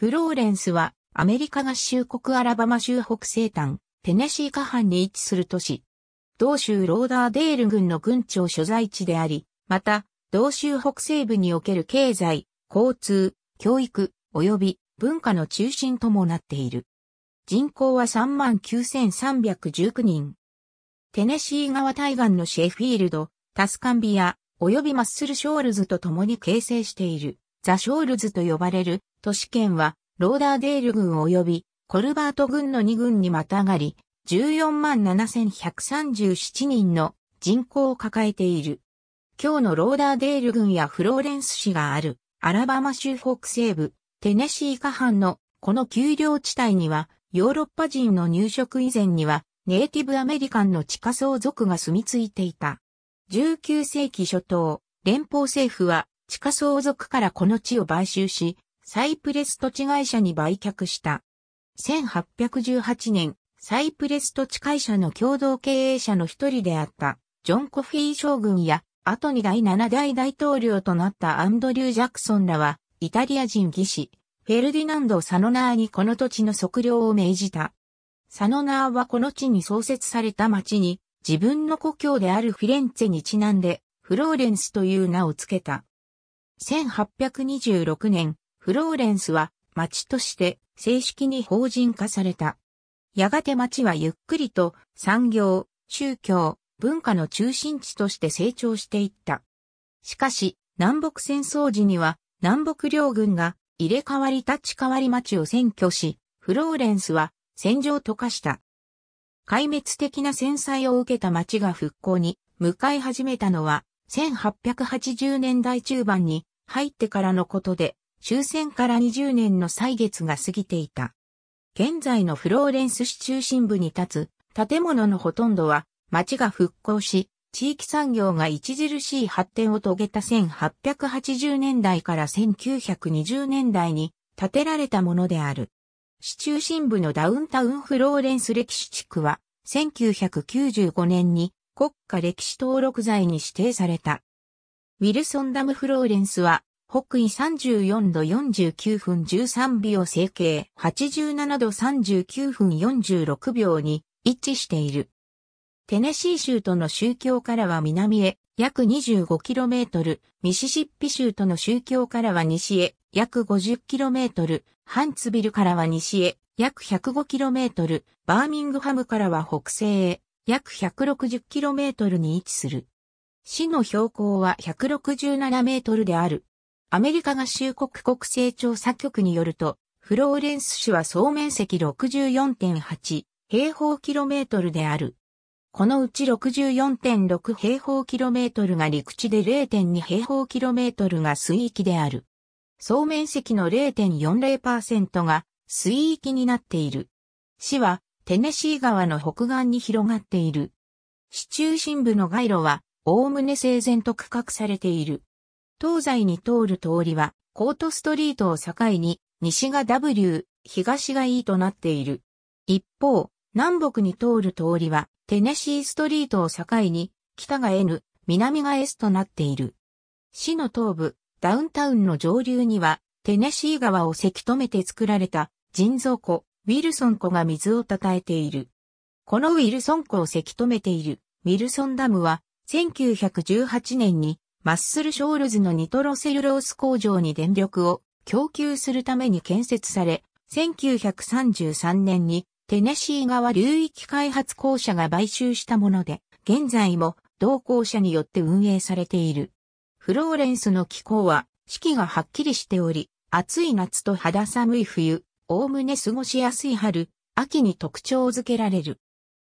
フローレンスは、アメリカ合衆国アラバマ州北西端、テネシー下半に位置する都市。同州ローダーデール軍の軍庁所在地であり、また、同州北西部における経済、交通、教育、及び文化の中心ともなっている。人口は39,319人。テネシー川対岸のシェフィールド、タスカンビア、及びマッスルショールズと共に形成している。ザ・ショールズと呼ばれる都市圏はローダーデール軍及びコルバート軍の2軍にまたがり、14万7137人の人口を抱えている。今日のローダーデール軍やフローレンス市があるアラバマ州北西部テネシー下半のこの丘陵地帯にはヨーロッパ人の入植以前にはネイティブアメリカンの地下相族が住み着いていた。19世紀初頭、連邦政府は地下相続からこの地を買収し、サイプレス土地会社に売却した。1818年、サイプレス土地会社の共同経営者の一人であった、ジョン・コフィー将軍や、後に第7代大統領となったアンドリュー・ジャクソンらは、イタリア人技師、フェルディナンド・サノナーにこの土地の測量を命じた。サノナーはこの地に創設された町に、自分の故郷であるフィレンツェにちなんで、フローレンスという名を付けた。1826年、フローレンスは町として正式に法人化された。やがて町はゆっくりと産業、宗教、文化の中心地として成長していった。しかし、南北戦争時には南北両軍が入れ替わり立ち替わり町を占拠し、フローレンスは戦場と化した。壊滅的な戦災を受けた町が復興に向かい始めたのは1880年代中盤に入ってからのことで、終戦から20年の歳月が過ぎていた。現在のフローレンス市中心部に立つ建物のほとんどは町が復興し、地域産業が著しい発展を遂げた1880年代から1920年代に建てられたものである。市中心部のダウンタウンフローレンス歴史地区は1995年に国家歴史登録財に指定された。ウィルソンダムフローレンスは北緯34度49分13秒整形87度39分46秒に位置している。テネシー州との宗教からは南へ約 25km、ミシシッピ州との宗教からは西へ約 50km、ハンツビルからは西へ約 105km、バーミングハムからは北西へ約 160km に位置する。市の標高は167メートルである。アメリカ合衆国国勢調査局によると、フローレンス市は総面積64.8平方キロメートルである。このうち64.6平方キロメートルが陸地で0.2平方キロメートルが水域である。総面積の0.40%が水域になっている。市はテネシー川の北岸に広がっている。市中心部の街路は、おおむね整然と区画されている。東西に通る通りは、コートストリートを境に、西が W、東が E となっている。一方、南北に通る通りは、テネシーストリートを境に、北が N、南が S となっている。市の東部、ダウンタウンの上流には、テネシー川をせき止めて作られた、人造湖、ウィルソン湖が水をたたえている。このウィルソン湖をせき止めている、ウィルソンダムは、1918年にマッスルショールズのニトロセルロース工場に電力を供給するために建設され、1933年にテネシー川流域開発公社が買収したもので、現在も同公社によって運営されている。フローレンスの気候は四季がはっきりしており、暑い夏と肌寒い冬、おおむね過ごしやすい春、秋に特徴づけられる。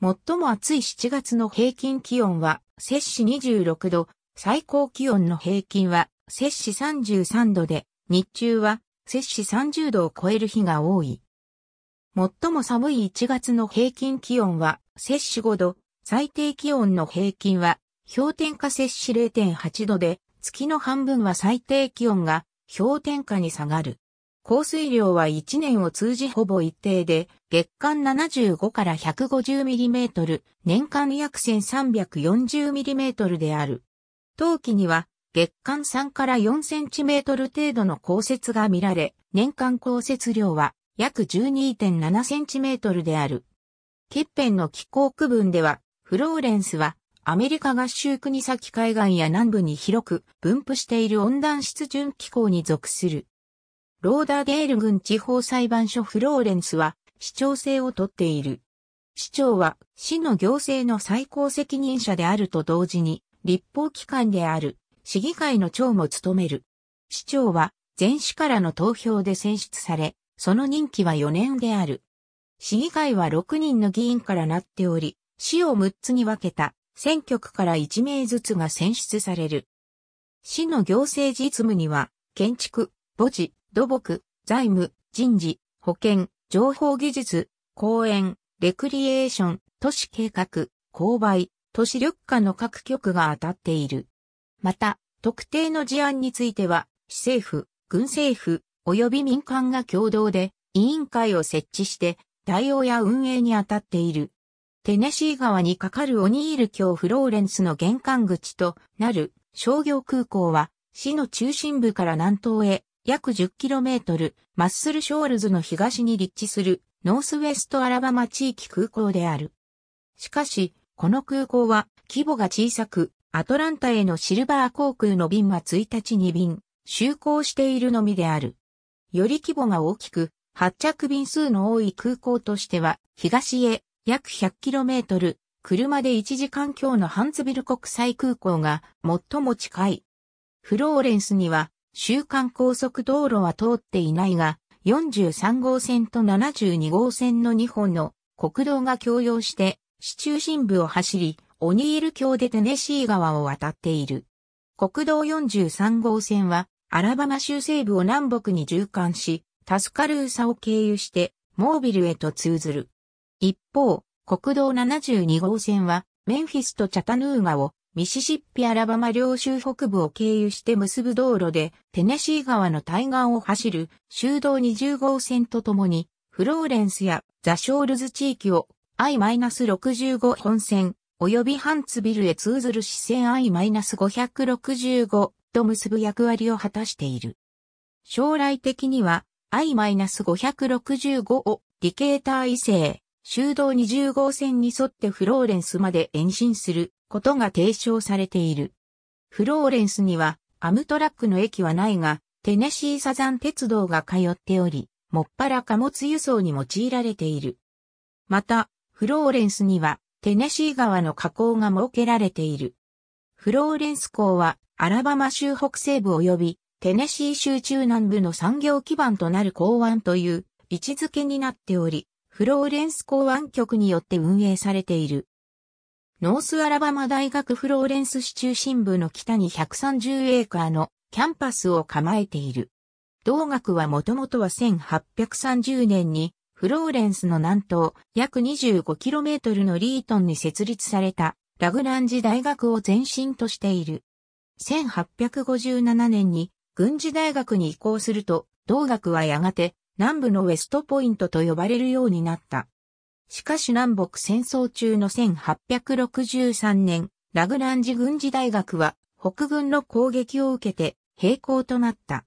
最も暑い7月の平均気温は摂氏26度、最高気温の平均は摂氏33度で、日中は摂氏30度を超える日が多い。最も寒い1月の平均気温は摂氏5度、最低気温の平均は氷点下摂氏0.8度で、月の半分は最低気温が氷点下に下がる。降水量は1年を通じほぼ一定で、月間75から 150mm、年間約 1340mm である。冬季には月間3から4センチメートル程度の降雪が見られ、年間降雪量は約12.7センチメートルである。ケッペンの気候区分では、フローレンスはアメリカ合衆国先海岸や南部に広く分布している温暖湿潤気候に属する。ローダーデール郡地方裁判所フローレンスは市長制をとっている。市長は市の行政の最高責任者であると同時に立法機関である市議会の長も務める。市長は全市からの投票で選出され、その任期は4年である。市議会は6人の議員からなっており、市を6つに分けた選挙区から1名ずつが選出される。市の行政実務には、建築、墓地、土木、財務、人事、保健、情報技術、公園、レクリエーション、都市計画、購買、都市緑化の各局が当たっている。また、特定の事案については、市政府、軍政府、及び民間が共同で委員会を設置して対応や運営に当たっている。テネシー川に架かるオニール橋フローレンスの玄関口となる商業空港は市の中心部から南東へ約 10km マッスルショールズの東に立地するノースウェストアラバマ地域空港である。しかしこの空港は規模が小さく、アトランタへのシルバー航空の便は1日2便、就航しているのみである。より規模が大きく、発着便数の多い空港としては、東へ約 100km、車で1時間強のハンズビル国際空港が最も近い。フローレンスには、週間高速道路は通っていないが、43号線と72号線の2本の国道が共用して市中心部を走り、オニール橋でテネシー川を渡っている。国道43号線は、アラバマ州西部を南北に縦貫し、タスカルーサを経由して、モービルへと通ずる。一方、国道72号線は、メンフィスとチャタヌーガを、ミシシッピアラバマ領州北部を経由して結ぶ道路で、テネシー川の対岸を走る、州道20号線とともに、フローレンスやザショールズ地域を I-65 本線、及びハンツビルへ通ずる支線 I-565 と結ぶ役割を果たしている。将来的には I-565 をディケーター異性、修道20号線に沿ってフローレンスまで延伸することが提唱されている。フローレンスにはアムトラックの駅はないが、テネシーサザン鉄道が通っており、もっぱら貨物輸送に用いられている。また、フローレンスにはテネシー川の河口が設けられている。フローレンス港はアラバマ州北西部及びテネシー州中南部の産業基盤となる港湾という位置づけになっており、フローレンス港湾局によって運営されている。ノースアラバマ大学フローレンス市中心部の北に130エーカーのキャンパスを構えている。同学はもともとは1830年にフローレンスの南東約 25km のリートンに設立されたラグランジ大学を前身としている。1857年に軍事大学に移行すると、同学はやがて南部のウェストポイントと呼ばれるようになった。しかし南北戦争中の1863年、ラグランジ軍事大学は北軍の攻撃を受けて閉校となった。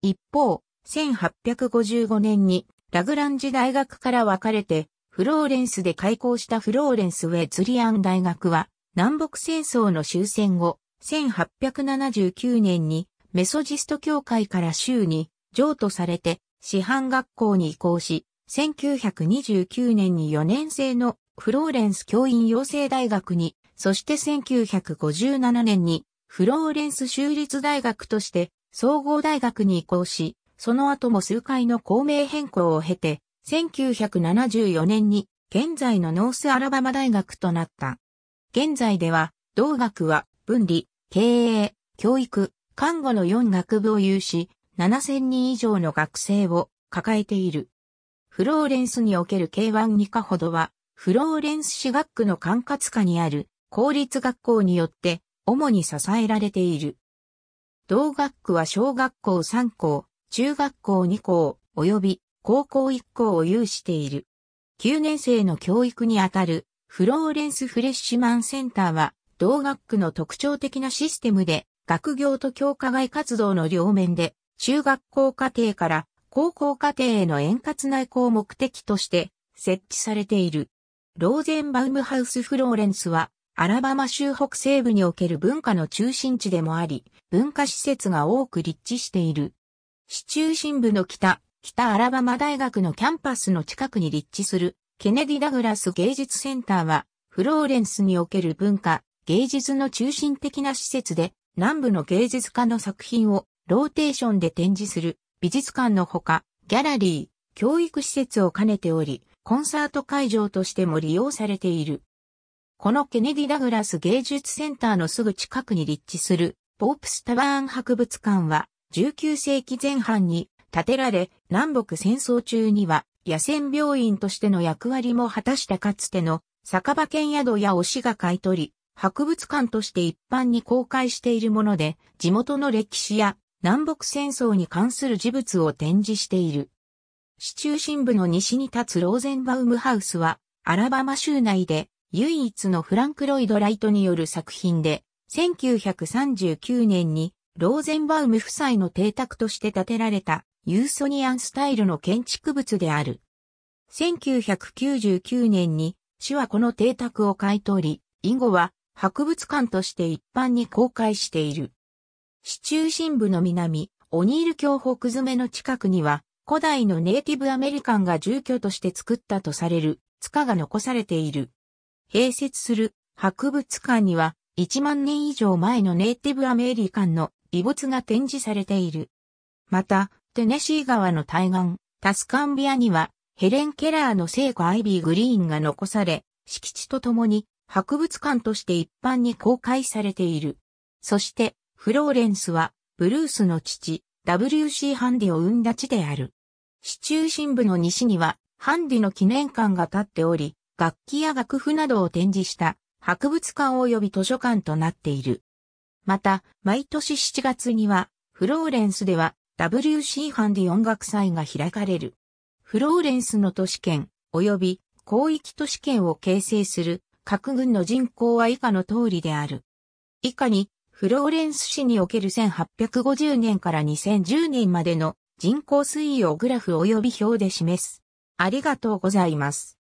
一方、1855年にラグランジ大学から分かれて、フローレンスで開校したフローレンスウェズリアン大学は、南北戦争の終戦後、1879年にメソジスト教会から州に譲渡されて、師範学校に移行し、1929年に4年生のフローレンス教員養成大学に、そして1957年にフローレンス州立大学として総合大学に移行し、その後も数回の校名変更を経て、1974年に現在のノースアラバマ大学となった。現在では、同学は分離、経営、教育、看護の4学部を有し、7000人以上の学生を抱えている。フローレンスにおける K1 2かほどは、フローレンス市学区の管轄下にある公立学校によって主に支えられている。同学区は小学校3校、中学校2校、及び高校1校を有している。9年生の教育にあたるフローレンス・フレッシュマンセンターは、同学区の特徴的なシステムで、学業と教科外活動の両面で、中学校課程から高校課程への円滑な移行を目的として設置されている。ローゼンバウムハウス・フローレンスは、アラバマ州北西部における文化の中心地でもあり、文化施設が多く立地している。市中心部の北、北アラバマ大学のキャンパスの近くに立地する、ケネディ・ダグラス芸術センターは、フローレンスにおける文化、芸術の中心的な施設で、南部の芸術家の作品をローテーションで展示する美術館のほか、ギャラリー、教育施設を兼ねており、コンサート会場としても利用されている。このケネディ・ダグラス芸術センターのすぐ近くに立地する、ポープスタワーン博物館は、19世紀前半に建てられ、南北戦争中には野戦病院としての役割も果たしたかつての酒場県宿や推しが買い取り、博物館として一般に公開しているもので、地元の歴史や南北戦争に関する事物を展示している。市中心部の西に立つローゼンバウムハウスは、アラバマ州内で唯一のフランク・ロイド・ライトによる作品で、1939年にローゼンバウム夫妻の邸宅として建てられたユーソニアンスタイルの建築物である。1999年に市はこの邸宅を買い取り、以後は博物館として一般に公開している。市中心部の南、オニール峡北詰めの近くには、古代のネイティブアメリカンが住居として作ったとされる塚が残されている。併設する博物館には1万年以上前のネイティブアメリカンの遺物が展示されている。また、テネシー川の対岸、タスカンビアには、ヘレン・ケラーの聖子アイビー・グリーンが残され、敷地とともに、博物館として一般に公開されている。そして、フローレンスは、ブルースの父、W.C. ハンディを生んだ地である。市中心部の西には、ハンディの記念館が建っており、楽器や楽譜などを展示した博物館及び図書館となっている。また、毎年7月には、フローレンスでは WC ハンディ音楽祭が開かれる。フローレンスの都市圏、及び広域都市圏を形成する各軍の人口は以下の通りである。以下に、フローレンス市における1850年から2010年までの人口推移をグラフ及び表で示す。ありがとうございます。